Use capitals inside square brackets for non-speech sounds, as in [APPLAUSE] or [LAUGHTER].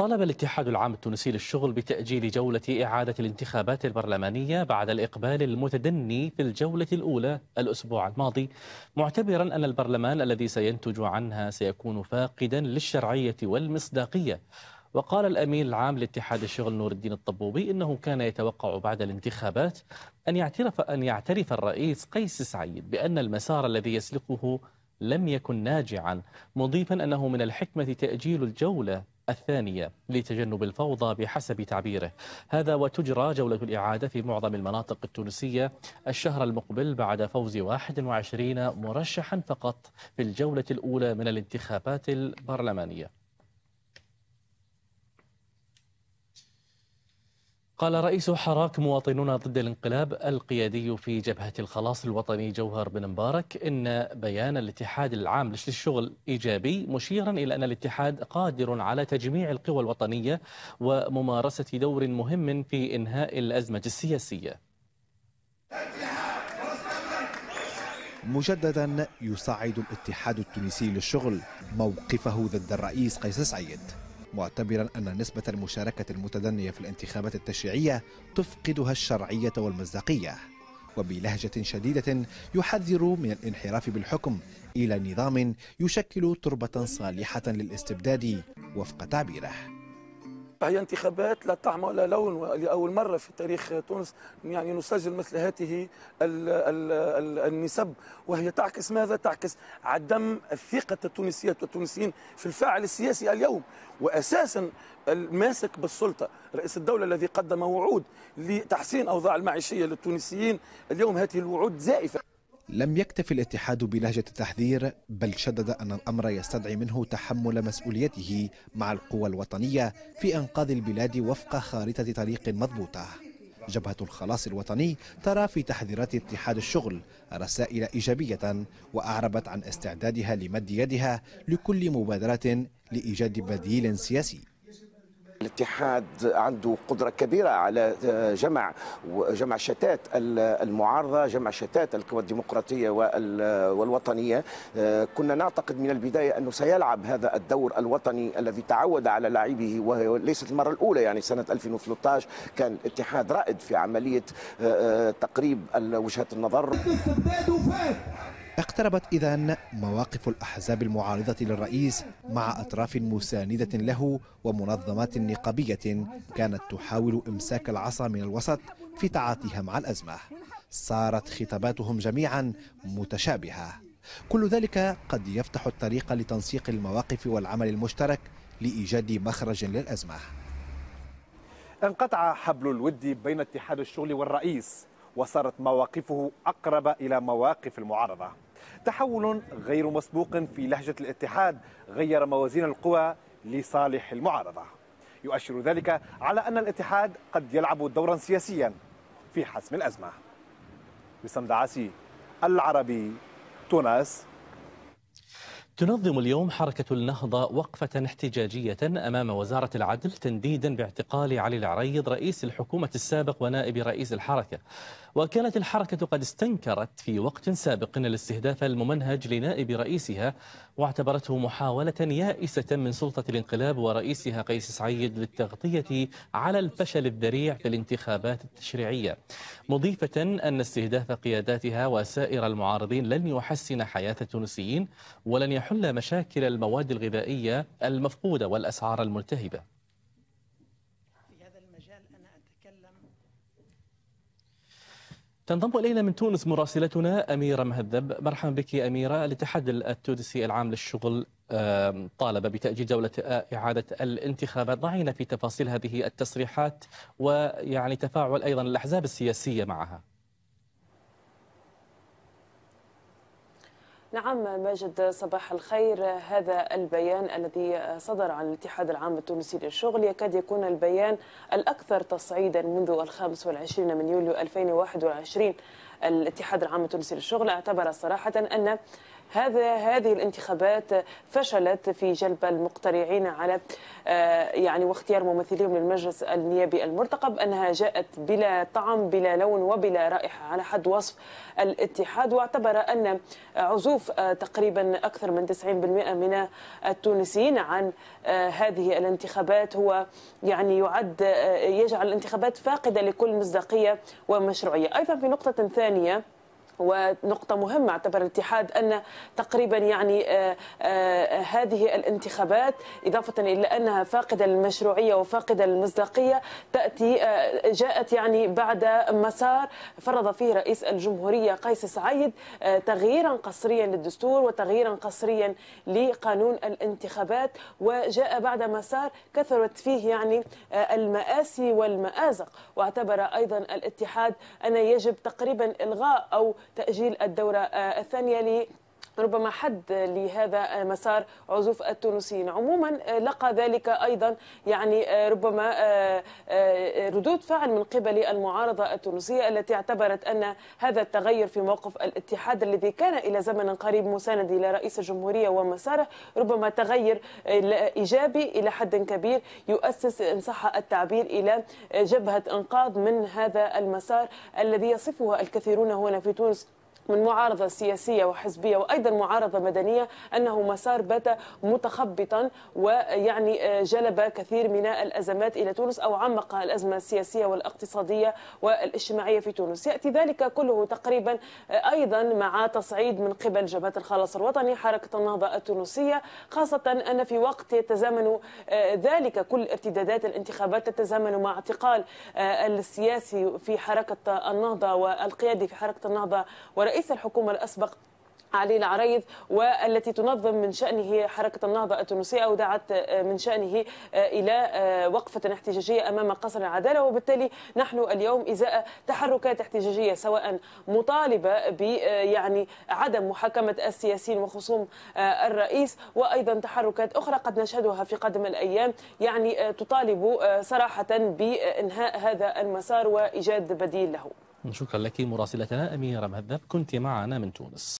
طالب الاتحاد العام التونسي للشغل بتأجيل جولة إعادة الانتخابات البرلمانية بعد الإقبال المتدني في الجولة الأولى الأسبوع الماضي معتبرا أن البرلمان الذي سينتج عنها سيكون فاقدا للشرعية والمصداقية وقال الأمين العام لاتحاد الشغل نور الدين الطبوبي إنه كان يتوقع بعد الانتخابات أن يعترف أن يعترف الرئيس قيس سعيد بأن المسار الذي يسلكه لم يكن ناجعا مضيفا أنه من الحكمة تأجيل الجولة الثانية لتجنب الفوضى بحسب تعبيره هذا وتجرى جولة الإعادة في معظم المناطق التونسية الشهر المقبل بعد فوز 21 مرشحا فقط في الجولة الأولى من الانتخابات البرلمانية قال رئيس حراك مواطنون ضد الانقلاب القيادي في جبهة الخلاص الوطني جوهر بن مبارك إن بيان الاتحاد العام للشغل إيجابي مشيرا إلى أن الاتحاد قادر على تجميع القوى الوطنية وممارسة دور مهم في إنهاء الأزمة السياسية مجددا يصعد الاتحاد التونسي للشغل موقفه ضد الرئيس قيس سعيد معتبرا أن نسبة المشاركة المتدنية في الانتخابات التشريعية تفقدها الشرعية والمصداقية وبلهجة شديدة يحذر من الانحراف بالحكم إلى نظام يشكل تربة صالحة للاستبداد وفق تعبيره هي انتخابات لا طعم ولا لون ولأول مرة في تاريخ تونس يعني نسجل مثل هذه النسب وهي تعكس ماذا؟ تعكس عدم الثقة التونسية والتونسيين في الفاعل السياسي اليوم وأساسا الماسك بالسلطة رئيس الدولة الذي قدم وعود لتحسين أوضاع المعيشية للتونسيين اليوم هذه الوعود زائفة لم يكتف الاتحاد بلهجة التحذير بل شدد أن الأمر يستدعي منه تحمل مسؤوليته مع القوى الوطنية في إنقاذ البلاد وفق خارطة طريق مضبوطة جبهة الخلاص الوطني ترى في تحذيرات اتحاد الشغل رسائل إيجابية وأعربت عن استعدادها لمد يدها لكل مبادرة لإيجاد بديل سياسي الاتحاد عنده قدرة كبيرة على آه، جمع جمع شتات المعارضة جمع شتات القوى الديمقراطية والوطنية آه، كنا نعتقد من البداية أنه سيلعب هذا الدور الوطني الذي تعود على لاعبه وهي ليست المرة الأولى يعني سنة 2013 كان الاتحاد رائد في عملية آه، تقريب وجهات النظر [LAUGHS] اقتربت إذا مواقف الأحزاب المعارضة للرئيس مع أطراف مساندة له ومنظمات نقابية كانت تحاول إمساك العصا من الوسط في تعاطيها مع الأزمة صارت خطاباتهم جميعا متشابهة كل ذلك قد يفتح الطريق لتنسيق المواقف والعمل المشترك لإيجاد مخرج للأزمة انقطع حبل الود بين اتحاد الشغل والرئيس وصارت مواقفه أقرب إلى مواقف المعارضة تحول غير مسبوق في لهجة الاتحاد غير موازين القوى لصالح المعارضة يؤشر ذلك على أن الاتحاد قد يلعب دورا سياسيا في حسم الأزمة بسام العربي تونس تنظم اليوم حركة النهضة وقفة احتجاجية أمام وزارة العدل تنديدا باعتقال علي العريض رئيس الحكومة السابق ونائب رئيس الحركة وكانت الحركة قد استنكرت في وقت سابق الاستهداف الممنهج لنائب رئيسها واعتبرته محاولة يائسة من سلطة الانقلاب ورئيسها قيس سعيد للتغطية على الفشل الذريع في الانتخابات التشريعية مضيفة أن استهداف قياداتها وسائر المعارضين لن يحسن حياة التونسيين ولن يح حل مشاكل المواد الغذائية المفقودة والأسعار الملتهبة في هذا المجال أنا أتكلم تنضم إلينا من تونس مراسلتنا أميرة مهذب مرحبا بك يا أميرة الاتحاد التونسي العام للشغل طالب بتأجيل جولة آه، إعادة الانتخابات ضعينا في تفاصيل هذه التصريحات ويعني تفاعل أيضا الأحزاب السياسية معها نعم ماجد صباح الخير هذا البيان الذي صدر عن الاتحاد العام التونسي للشغل يكاد يكون البيان الأكثر تصعيدا منذ الخامس والعشرين من يوليو 2021 الاتحاد العام التونسي للشغل اعتبر صراحة أن هذا هذه الانتخابات فشلت في جلب المقترعين على آه، يعني واختيار ممثليهم للمجلس النيابي المرتقب أنها جاءت بلا طعم بلا لون وبلا رائحة على حد وصف الاتحاد واعتبر أن عزوف آه، تقريبا أكثر من 90% من التونسيين عن آه، هذه الانتخابات هو يعني يعد يجعل الانتخابات فاقدة لكل مصداقية ومشروعية أيضا في نقطة ثانية ونقطة مهمة اعتبر الاتحاد أن تقريبا يعني آه، آه، هذه الانتخابات إضافة إلى أنها فاقدة المشروعية وفاقدة المصداقية تأتي آه، جاءت يعني بعد مسار فرض فيه رئيس الجمهورية قيس سعيد تغييرا قصريا للدستور وتغييرا قصريا لقانون الانتخابات وجاء بعد مسار كثرت فيه يعني المآسي والمآزق واعتبر أيضا الاتحاد أن يجب تقريبا إلغاء أو تأجيل الدورة آه، الثانية ربما حد لهذا مسار عزوف التونسيين عموما آه، لقى ذلك أيضا يعني آه، ربما آه، ردود فعل من قبل المعارضة التونسية التي اعتبرت أن هذا التغير في موقف الاتحاد الذي كان إلى زمن قريب مساند إلى رئيس الجمهورية ومساره ربما تغير إيجابي إلى حد كبير يؤسس إن صح التعبير إلى جبهة إنقاذ من هذا المسار الذي يصفه الكثيرون هنا في تونس من معارضة سياسية وحزبية وأيضا معارضة مدنية أنه مسار بات متخبطا ويعني آه، جلب كثير من الأزمات إلى تونس أو عمق الأزمة السياسية والاقتصادية والاجتماعية في تونس يأتي ذلك كله تقريبا آه، أيضا مع تصعيد من قبل جبهة الخلاص الوطني حركة النهضة التونسية خاصة أن في وقت يتزامن آه، ذلك كل ارتدادات الانتخابات تتزامن مع اعتقال السياسي في حركة النهضة والقيادي في حركة النهضة ورئيس رئيس الحكومة الأسبق علي العريض والتي تنظم من شأنه حركة النهضة التونسية أو دعت آه، من شأنه آه، إلى آه، وقفة احتجاجية أمام قصر العدالة وبالتالي نحن اليوم إزاء تحركات احتجاجية سواء مطالبة ب يعني عدم محاكمة السياسيين وخصوم الرئيس وأيضا تحركات أخرى قد نشهدها في قادم الأيام يعني تطالب صراحة بإنهاء هذا المسار وإيجاد بديل له شكرا لك مراسلتنا أميرة مهذب كنت معنا من تونس